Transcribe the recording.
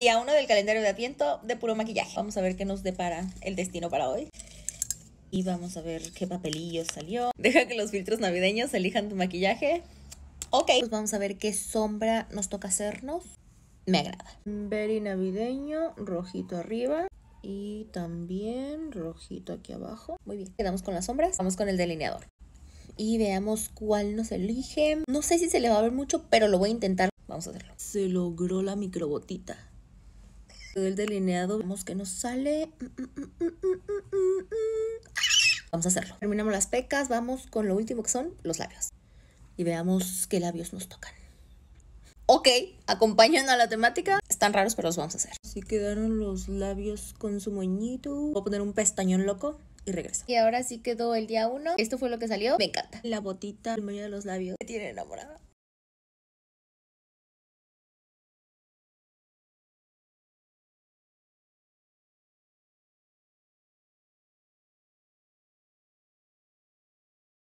Día 1 del calendario de atento de puro maquillaje. Vamos a ver qué nos depara el destino para hoy. Y vamos a ver qué papelillo salió. Deja que los filtros navideños elijan tu maquillaje. Ok. Pues vamos a ver qué sombra nos toca hacernos. Me agrada. Very navideño, rojito arriba. Y también rojito aquí abajo. Muy bien. Quedamos con las sombras. Vamos con el delineador. Y veamos cuál nos elige. No sé si se le va a ver mucho, pero lo voy a intentar. Vamos a hacerlo. Se logró la microbotita el delineado, vemos que nos sale... Mm, mm, mm, vamos a hacerlo. Terminamos las pecas, vamos con lo último que son los labios. Y veamos qué labios nos tocan. Ok, acompañando a la temática. Están raros, pero los vamos a hacer. Así quedaron los labios con su moñito. Voy a poner un pestañón loco y regreso. Y ahora sí quedó el día uno. Esto fue lo que salió. Me encanta. La botita, el moño de los labios. Me tiene enamorada.